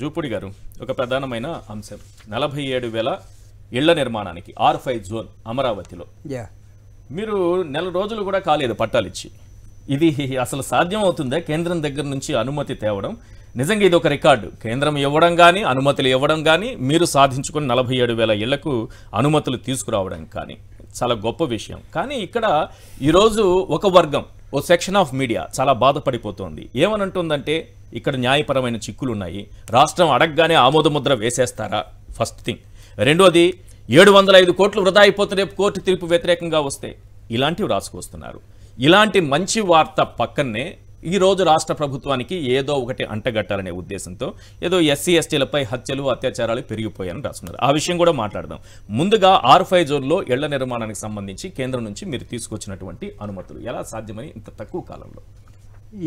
జూపుడి గారు ఒక ప్రధానమైన అంశం నలభై ఏడు వేల ఇళ్ల నిర్మాణానికి ఆర్ ఫైవ్ జోన్ అమరావతిలో మీరు నెల రోజులు కూడా కాలేదు పట్టాలిచ్చి ఇది అసలు సాధ్యం అవుతుందా కేంద్రం దగ్గర నుంచి అనుమతి తేవడం నిజంగా ఇది ఒక రికార్డు కేంద్రం ఇవ్వడం కానీ అనుమతులు ఇవ్వడం కానీ మీరు సాధించుకుని నలభై ఏడు వేల ఇళ్లకు అనుమతులు తీసుకురావడం కానీ చాలా గొప్ప విషయం కానీ ఇక్కడ ఈరోజు ఒక వర్గం ఓ సెక్షన్ ఆఫ్ మీడియా చాలా బాధపడిపోతోంది ఏమనంటుందంటే ఇక్కడ న్యాయపరమైన చిక్కులు ఉన్నాయి రాష్ట్రం అడగగానే ఆమోదముద్ర వేసేస్తారా ఫస్ట్ థింగ్ రెండోది ఏడు వందల ఐదు కోట్లు వృధా అయిపోతే రేపు కోర్టు తీర్పు వ్యతిరేకంగా వస్తే ఇలాంటివి రాసుకొస్తున్నారు ఇలాంటి మంచి వార్త పక్కనే ఈరోజు రాష్ట్ర ప్రభుత్వానికి ఏదో ఒకటి అంటగట్టాలనే ఉద్దేశంతో ఏదో ఎస్సీ ఎస్టీలపై హత్యలు అత్యాచారాలు పెరిగిపోయాయని రాస్తున్నారు ఆ విషయం కూడా మాట్లాడదాం ముందుగా ఆర్ ఫైవ్ జోన్లో ఇళ్ల నిర్మాణానికి సంబంధించి కేంద్రం నుంచి మీరు తీసుకొచ్చినటువంటి అనుమతులు ఎలా సాధ్యమని ఇంత తక్కువ కాలంలో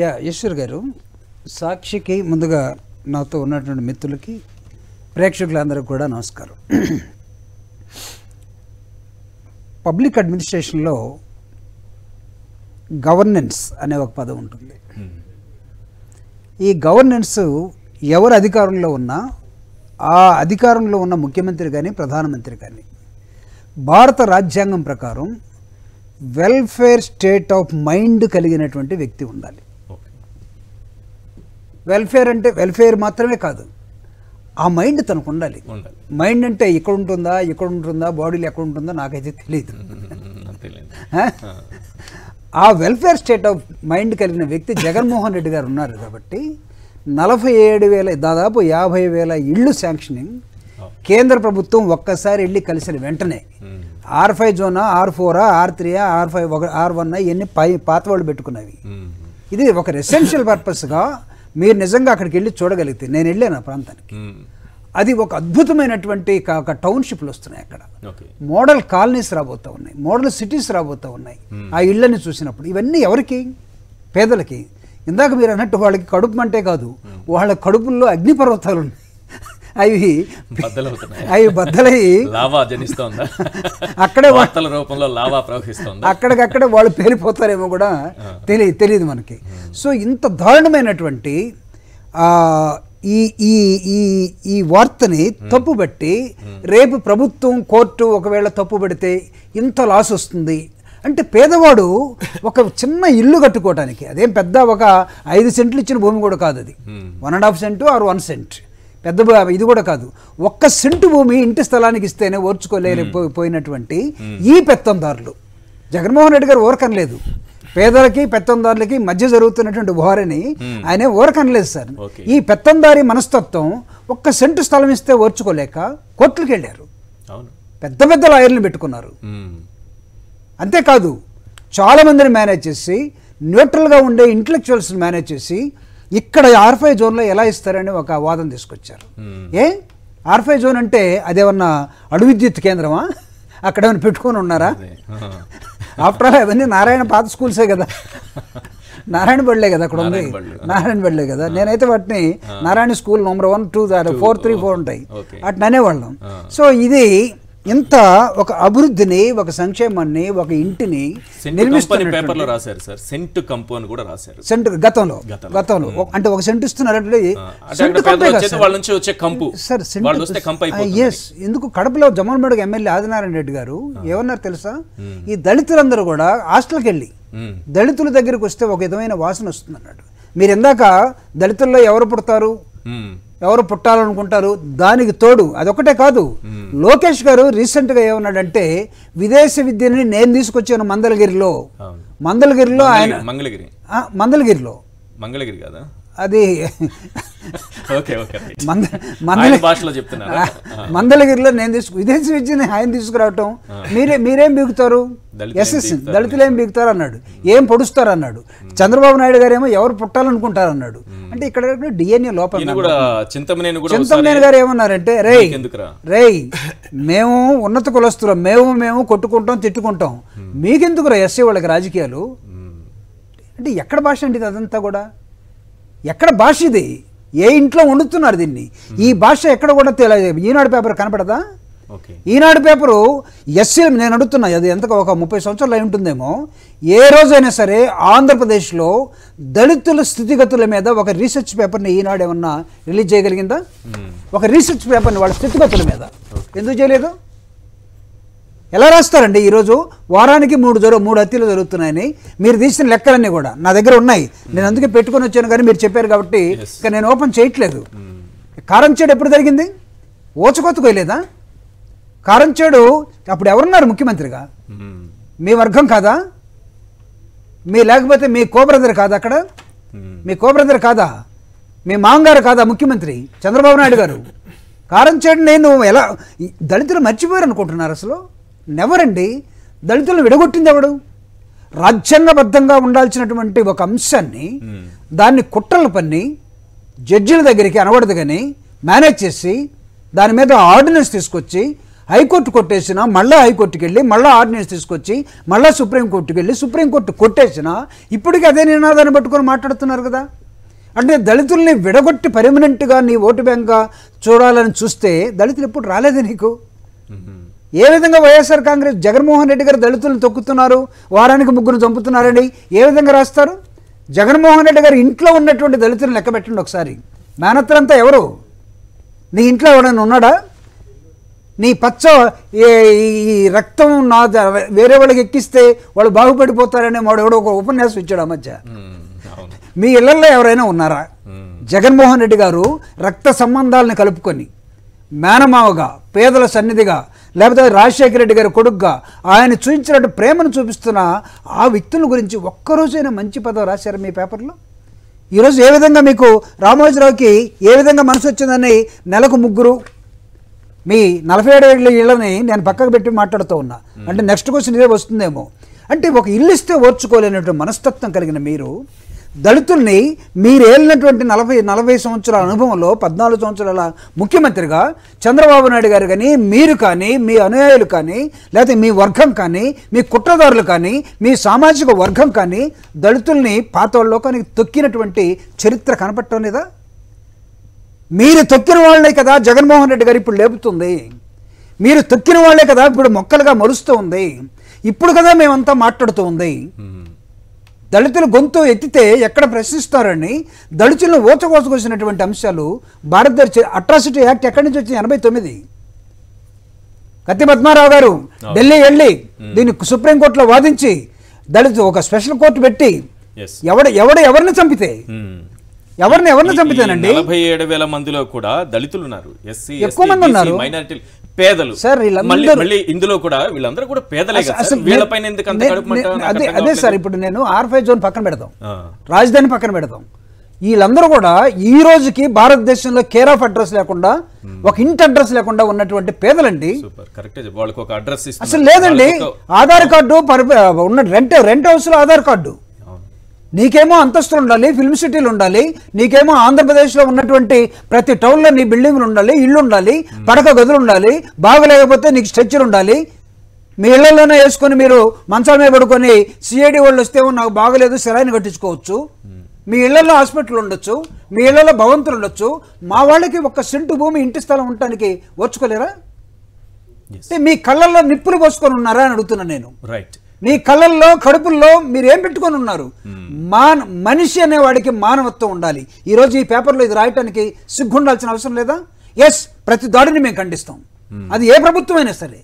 యా ఈశ్వర్ గారు సాక్షికి ముందుగా నాతో ఉన్నటువంటి మిత్రులకి ప్రేక్షకులందరికీ కూడా నమస్కారం పబ్లిక్ అడ్మినిస్ట్రేషన్లో గవర్నెన్స్ అనే ఒక పదం ఉంటుంది ఈ గవర్నెన్స్ ఎవరు అధికారంలో ఉన్నా ఆ అధికారంలో ఉన్న ముఖ్యమంత్రి కానీ ప్రధానమంత్రి కానీ భారత రాజ్యాంగం ప్రకారం వెల్ఫేర్ స్టేట్ ఆఫ్ మైండ్ కలిగినటువంటి వ్యక్తి ఉండాలి వెల్ఫేర్ అంటే వెల్ఫేర్ మాత్రమే కాదు ఆ మైండ్ తనకు ఉండాలి మైండ్ అంటే ఇక్కడ ఉంటుందా ఇక్కడ ఉంటుందా బాడీలో ఎక్కడ ఉంటుందో నాకైతే తెలియదు ఆ వెల్ఫేర్ స్టేట్ ఆఫ్ మైండ్ కలిగిన వ్యక్తి జగన్మోహన్ రెడ్డి గారు ఉన్నారు కాబట్టి నలభై ఏడు వేల దాదాపు యాభై వేల ఇళ్ళు శాంక్షనింగ్ కేంద్ర ప్రభుత్వం ఒక్కసారి వెళ్ళి కలిసిన వెంటనే ఆర్ ఫైవ్ జోనా ఆర్ ఫోరా ఆర్ త్రీయా ఆర్ ఫైవ్ ఆర్ వన్ ఇవన్నీ పై పాత వాళ్ళు పెట్టుకున్నవి ఇది ఒక రెసెన్షియల్ పర్పస్గా మీరు నిజంగా అక్కడికి వెళ్ళి చూడగలిగితే నేను వెళ్ళాను ఆ ప్రాంతానికి అది ఒక అద్భుతమైనటువంటి ఒక టౌన్షిప్లు వస్తున్నాయి అక్కడ మోడల్ కాలనీస్ రాబోతూ ఉన్నాయి మోడల్ సిటీస్ రాబోతూ ఉన్నాయి hmm. ఆ ఇళ్ళని చూసినప్పుడు ఇవన్నీ ఎవరికి పేదలకి ఇందాక మీరు అన్నట్టు వాళ్ళకి కడుపు అంటే కాదు hmm. వాళ్ళ కడుపుల్లో అగ్నిపర్వతాలు ఉన్నాయి అవి అవి బద్దలయ్యి అక్కడే రూపంలో లావా ప్రవహిస్తుంది అక్కడికక్కడే వాళ్ళు పేలిపోతారేమో కూడా hmm. తెలియదు మనకి సో ఇంత దారుణమైనటువంటి ఈ ఈ ఈ ఈ వార్తని తప్పు పెట్టి రేపు ప్రభుత్వం కోర్టు ఒకవేళ తప్పు పెడితే ఇంత లాస్ వస్తుంది అంటే పేదవాడు ఒక చిన్న ఇల్లు కట్టుకోవటానికి అదేం పెద్ద ఒక ఐదు సెంట్లు ఇచ్చిన భూమి కూడా కాదు అది one and half cent or one cent పెద్ద ఇది కూడా కాదు ఒక్క సెంటు భూమి ఇంటి స్థలానికి ఇస్తేనే ఓర్చుకోలేకపోయినటువంటి ఈ పెత్తందారులు జగన్మోహన్ రెడ్డి గారు ఓరకనలేదు పేదలకి పెత్తందారులకి మధ్య జరుగుతున్నటువంటి ఓరని hmm. ఆయన ఓరకనలేదు సార్ ఈ పెత్తందారి మనస్తత్వం ఒక్క సెంటు స్థలం ఇస్తే ఓర్చుకోలేక కోర్టులకు వెళ్ళారు పెద్ద పెద్ద లాయర్లు పెట్టుకున్నారు hmm. అంతేకాదు చాలా మందిని మేనేజ్ చేసి న్యూట్రల్గా ఉండే ఇంటలెక్చువల్స్ని మేనేజ్ చేసి ఇక్కడ ఆర్ఫై జోన్లో ఎలా ఇస్తారని ఒక వాదం తీసుకొచ్చారు hmm. ఏ ఆర్ఫై జోన్ అంటే అదేమన్నా విద్యుత్ కేంద్రమా అక్కడ ఏమైనా పెట్టుకొని ఉన్నారా ఆఫ్టర్ ఆల్ అవన్నీ నారాయణ పాత స్కూల్సే కదా నారాయణ బళ్ళే కదా అక్కడ ఉంది నారాయణ బళ్ళే కదా నేనైతే వాటిని Narayana school number one two four three four ఉంటాయి అట్లా వాళ్ళం సో ఇది ఇంత ఒక అభివృద్ధిని ఒక సంక్షేమాన్ని ఒక ఇంటిని పేపర్లో సార్ సెంట్ గతంలో గతంలో అంటే ఒక సెంట్ ఇస్తున్నారు కంపు సార్ ఎస్ ఎందుకు కడపలో జమన్మేడకు ఎమ్మెల్యే ఆదినారాయణ రెడ్డి గారు ఏమన్నారు తెలుసా ఈ దళితులందరూ కూడా హాస్టల్కి వెళ్ళి దళితుల దగ్గరికి వస్తే ఒక విధమైన వాసన వస్తుంది అన్నాడు మీరు ఇందాక దళితుల్లో ఎవరు పుడతారు ఎవరు పుట్టాలనుకుంటారు దానికి తోడు అదొకటే కాదు లోకేష్ గారు రీసెంట్గా ఏమన్నాడంటే విదేశ విద్యని నేను తీసుకొచ్చాను మందలగిరిలో మందలగిరిలో ఆయన మంగళగిరి మందలగిరిలో మంగళగిరి కాదా అది మందలగిరిలో నేను తీసుకు విదేశీ విద్యని ఆయన తీసుకురావటం మీరే మీరేం బీగుతారు ఎస్ఎస్ దళితులు ఏం బిగుతారు అన్నాడు ఏం పొడుస్తారు అన్నాడు చంద్రబాబు నాయుడు గారు ఏమో ఎవరు పుట్టాలనుకుంటారు అన్నాడు అంటే ఇక్కడ డిఎన్ఏ లోపల చింతమనేని గారు ఏమన్నారంటే రే రే మేము ఉన్నత కులస్తులం మేము మేము కొట్టుకుంటాం తిట్టుకుంటాం మీకెందుకు రా ఎస్సీ వాళ్ళకి రాజకీయాలు అంటే ఎక్కడ భాష అండి అదంతా కూడా ఎక్కడ భాష ఇది ఏ ఇంట్లో వండుతున్నారు దీన్ని ఈ hmm. భాష ఎక్కడ కూడా తెలియదు ఈనాడు పేపర్ కనపడదా ఈనాడు పేపరు ఎస్సీ నేను అడుగుతున్నా అది ఎంత ఒక ముప్పై సంవత్సరాలు అయి ఉంటుందేమో ఏ రోజైనా సరే ఆంధ్రప్రదేశ్లో దళితుల స్థితిగతుల మీద ఒక రీసెర్చ్ పేపర్ని ఈనాడు ఏమన్నా రిలీజ్ చేయగలిగిందా hmm. ఒక రీసెర్చ్ పేపర్ని వాళ్ళ స్థితిగతుల మీద ఎందుకు చేయలేదు ఎలా రాస్తారండి ఈరోజు వారానికి మూడు జరు మూడు హత్యలు జరుగుతున్నాయని మీరు తీసిన లెక్కలన్నీ కూడా నా దగ్గర ఉన్నాయి నేను అందుకే పెట్టుకొని వచ్చాను కానీ మీరు చెప్పారు కాబట్టి ఇంకా నేను ఓపెన్ చేయట్లేదు కారం చేడు ఎప్పుడు జరిగింది ఓచకొత్తుకోలేదా కారం చేడు అప్పుడు ఎవరున్నారు ముఖ్యమంత్రిగా మీ వర్గం కాదా మీ లేకపోతే మీ కోబ్రదర్ కాదా అక్కడ మీ కోబ్రదర్ కాదా మీ మామగారు కాదా ముఖ్యమంత్రి చంద్రబాబు నాయుడు గారు కారం చేయడం నేను ఎలా దళితులు మర్చిపోయారు అనుకుంటున్నారు అసలు నెవరండి దళితులను విడగొట్టింది ఎవడు రాజ్యాంగబద్ధంగా ఉండాల్సినటువంటి ఒక అంశాన్ని దాన్ని కుట్రలు పన్ని జడ్జిల దగ్గరికి కానీ మేనేజ్ చేసి దాని మీద ఆర్డినెన్స్ తీసుకొచ్చి హైకోర్టు కొట్టేసిన మళ్ళీ హైకోర్టుకి వెళ్ళి మళ్ళీ ఆర్డినెన్స్ తీసుకొచ్చి మళ్ళీ సుప్రీంకోర్టుకి వెళ్ళి సుప్రీంకోర్టు కొట్టేసిన ఇప్పటికీ అదే నినాదాన్ని పట్టుకొని మాట్లాడుతున్నారు కదా అంటే దళితుల్ని విడగొట్టి పర్మనెంట్గా నీ ఓటు బ్యాంక్గా చూడాలని చూస్తే దళితులు ఎప్పుడు రాలేదే నీకు ఏ విధంగా వైఎస్ఆర్ కాంగ్రెస్ జగన్మోహన్ రెడ్డి గారు దళితులను తొక్కుతున్నారు వారానికి ముగ్గురు చంపుతున్నారండి ఏ విధంగా రాస్తారు జగన్మోహన్ రెడ్డి గారు ఇంట్లో ఉన్నటువంటి దళితులను లెక్క పెట్టండి ఒకసారి మేనత్తరంతా ఎవరు నీ ఇంట్లో ఎవడైనా ఉన్నాడా నీ పచ్చ ఈ రక్తం నా వేరే వాళ్ళకి ఎక్కిస్తే వాళ్ళు బాగుపడిపోతారని మాడు ఎవడో ఒక ఉపన్యాసం ఇచ్చాడు ఆ మధ్య మీ ఇళ్లలో ఎవరైనా ఉన్నారా జగన్మోహన్ రెడ్డి గారు రక్త సంబంధాలను కలుపుకొని మేనమావగా పేదల సన్నిధిగా లేకపోతే రాజశేఖర రెడ్డి గారి కొడుగ్గా ఆయన చూపించినట్టు ప్రేమను చూపిస్తున్న ఆ వ్యక్తుల గురించి ఒక్కరోజైనా మంచి పదం రాశారు మీ పేపర్లో ఈరోజు ఏ విధంగా మీకు రామోజీరావుకి ఏ విధంగా మనసు వచ్చిందని నెలకు ముగ్గురు మీ నలభై ఏడు ఏళ్ళ ఇళ్ళని నేను పక్కకు పెట్టి మాట్లాడుతూ ఉన్నా అంటే నెక్స్ట్ క్వశ్చన్ ఇదే వస్తుందేమో అంటే ఒక ఇల్లు ఇస్తే ఓర్చుకోలేనటువంటి మనస్తత్వం కలిగిన మీరు దళితుల్ని మీరేళ్ళినటువంటి నలభై నలభై సంవత్సరాల అనుభవంలో పద్నాలుగు సంవత్సరాల ముఖ్యమంత్రిగా చంద్రబాబు నాయుడు గారు కానీ మీరు కానీ మీ అనుయాయులు కానీ లేకపోతే మీ వర్గం కానీ మీ కుట్రదారులు కానీ మీ సామాజిక వర్గం కానీ దళితుల్ని పాతోళ్ళలోకానికి తొక్కినటువంటి చరిత్ర కనపడటం లేదా మీరు తొక్కిన వాళ్ళే కదా జగన్మోహన్ రెడ్డి గారు ఇప్పుడు లేపుతుంది మీరు తొక్కిన వాళ్ళే కదా ఇప్పుడు మొక్కలుగా మరుస్తూ ఉంది ఇప్పుడు కదా మేమంతా మాట్లాడుతూ ఉంది దళితుల గొంతు ఎత్తితే ఎక్కడ ప్రశ్నిస్తారని దళితులను ఓచకోసుకొచ్చినటువంటి అంశాలు భారతదేశ అట్రాసిటీ యాక్ట్ ఎక్కడి నుంచి వచ్చింది ఎనభై తొమ్మిది కత్తి పద్మారావు గారు ఢిల్లీ వెళ్ళి దీన్ని సుప్రీంకోర్టులో వాదించి దళిత ఒక స్పెషల్ కోర్టు పెట్టి ఎవడ ఎవడ ఎవరిని చంపితే ఎవరిని ఎవరిని చంపుతానండి నలభై ఏడు వేల మందిలో కూడా దళితులు ఉన్నారు ఎస్సీ ఎక్కువ మంది ఉన్నారు మైనారిటీ పేదలు సార్ మళ్ళీ ఇందులో కూడా వీళ్ళందరూ కూడా పేదలే వీళ్ళపైన అదే అదే సార్ ఇప్పుడు నేను ఆర్ఫై జోన్ పక్కన పెడతాం రాజధాని పక్కన పెడతాం వీళ్ళందరూ కూడా ఈ రోజుకి భారతదేశంలో కేర్ ఆఫ్ అడ్రస్ లేకుండా ఒక ఇంటి అడ్రస్ లేకుండా ఉన్నటువంటి పేదలండి అసలు లేదండి ఆధార్ కార్డు ఉన్న రెంట్ రెంట్ హౌస్ లో ఆధార్ కార్డు నీకేమో అంతస్తులు ఉండాలి ఫిల్మ్ సిటీలు ఉండాలి నీకేమో ఆంధ్రప్రదేశ్లో ఉన్నటువంటి ప్రతి టౌన్లో నీ బిల్డింగ్లు ఉండాలి ఇళ్ళు ఉండాలి పడక గదులు ఉండాలి బాగలేకపోతే నీకు స్ట్రెచ్చర్ ఉండాలి మీ ఇళ్లలోనే వేసుకొని మీరు మంచాల మీద పడుకొని సిఐడి వాళ్ళు వస్తే నాకు బాగలేదు సిరాయిని కట్టించుకోవచ్చు మీ ఇళ్లలో హాస్పిటల్ ఉండొచ్చు మీ ఇళ్లలో భవంతులు ఉండొచ్చు మా వాళ్ళకి ఒక సెంటు భూమి ఇంటి స్థలం ఉండటానికి వచ్చుకోలేరా మీ కళ్ళల్లో నిప్పులు పోసుకొని ఉన్నారా అని అడుగుతున్నాను నేను రైట్ మీ కళ్ళల్లో కడుపుల్లో మీరు ఏం పెట్టుకొని ఉన్నారు మాన్ మనిషి అనేవాడికి మానవత్వం ఉండాలి ఈరోజు ఈ పేపర్లో ఇది రాయటానికి సిగ్గుండాల్సిన అవసరం లేదా ఎస్ ప్రతి దాడిని మేము ఖండిస్తాం అది ఏ ప్రభుత్వమైనా సరే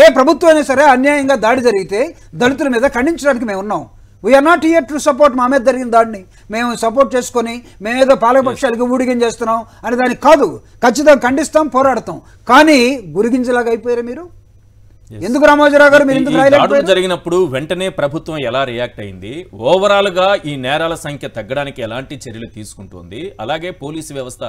ఏ ప్రభుత్వమైనా సరే అన్యాయంగా దాడి జరిగితే దళితుల మీద ఖండించడానికి మేము ఉన్నాం we are not here to support మా మీద జరిగిన దాడిని మేము సపోర్ట్ చేసుకొని మేమేదో పాలకపక్షాలకి ఊడిగిం చేస్తున్నాం అని దానికి కాదు ఖచ్చితంగా ఖండిస్తాం పోరాడతాం కానీ గురిగింజలాగా అయిపోయారు మీరు ఎందుకు రామోజీరావు గారు మీరు దాడులు జరిగినప్పుడు వెంటనే ప్రభుత్వం ఎలా రియాక్ట్ అయింది ఓవరాల్ గా ఈ నేరాల సంఖ్య తగ్గడానికి ఎలాంటి చర్యలు తీసుకుంటుంది అలాగే పోలీసు వ్యవస్థ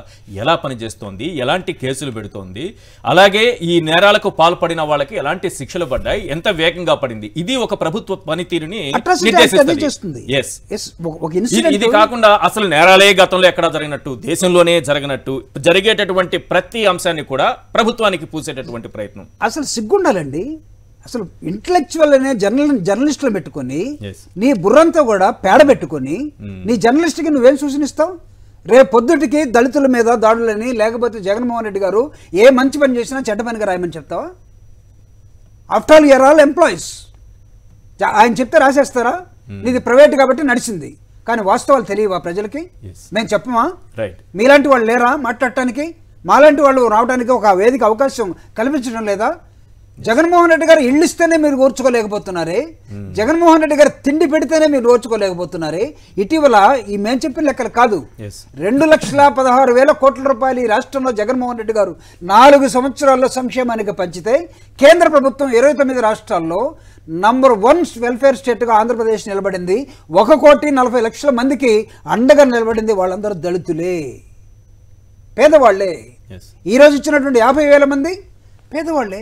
ఎలా పనిచేస్తోంది ఎలాంటి కేసులు పెడుతోంది అలాగే ఈ నేరాలకు పాల్పడిన వాళ్ళకి ఎలాంటి శిక్షలు పడ్డాయి ఎంత వేగంగా పడింది ఇది ఒక ప్రభుత్వ పనితీరుని ఇది కాకుండా అసలు నేరాలే గతంలో ఎక్కడా జరిగినట్టు దేశంలోనే జరిగినట్టు జరిగేటటువంటి ప్రతి అంశాన్ని కూడా ప్రభుత్వానికి పూసేటటువంటి ప్రయత్నం అసలు సిగ్గుండాలండి అసలు ఇంటలెక్చువల్ అనే జర్నల్ జర్నలిస్టులు పెట్టుకొని నీ బుర్రంతా కూడా పేడ పెట్టుకొని hmm. నీ జర్నలిస్ట్కి నువ్వేం సూచనిస్తావు రేపు పొద్దుటికి దళితుల మీద దాడులని లేకపోతే జగన్మోహన్ రెడ్డి గారు ఏ మంచి పని చేసినా చెడ్డ పనిగా రాయమని చెప్తావా after all you are all employees ఆయన చెప్తే రాసేస్తారా hmm. నీది ప్రైవేట్ కాబట్టి నడిచింది కానీ వాస్తవాలు తెలియవా ప్రజలకి మేము చెప్పమా మీలాంటి వాళ్ళు లేరా మాట్లాడటానికి మాలాంటి వాళ్ళు రావడానికి ఒక వేదిక అవకాశం కల్పించడం లేదా జగన్మోహన్ రెడ్డి గారు ఇళ్ళు ఇస్తేనే మీరు ఓర్చుకోలేకపోతున్నారే జగన్మోహన్ రెడ్డి గారు తిండి పెడితేనే మీరు ఓర్చుకోలేకపోతున్నారే ఇటీవల ఈ మేము చెప్పిన లెక్కలు కాదు రెండు లక్షల పదహారు వేల కోట్ల రూపాయలు ఈ రాష్ట్రంలో జగన్మోహన్ రెడ్డి గారు నాలుగు సంవత్సరాల్లో సంక్షేమానికి పంచితే కేంద్ర ప్రభుత్వం ఇరవై తొమ్మిది రాష్ట్రాల్లో నంబర్ వన్ వెల్ఫేర్ స్టేట్గా ఆంధ్రప్రదేశ్ నిలబడింది ఒక కోటి నలభై లక్షల మందికి అండగా నిలబడింది వాళ్ళందరూ దళితులే పేదవాళ్లే ఈరోజు ఇచ్చినటువంటి యాభై వేల మంది పేదవాళ్లే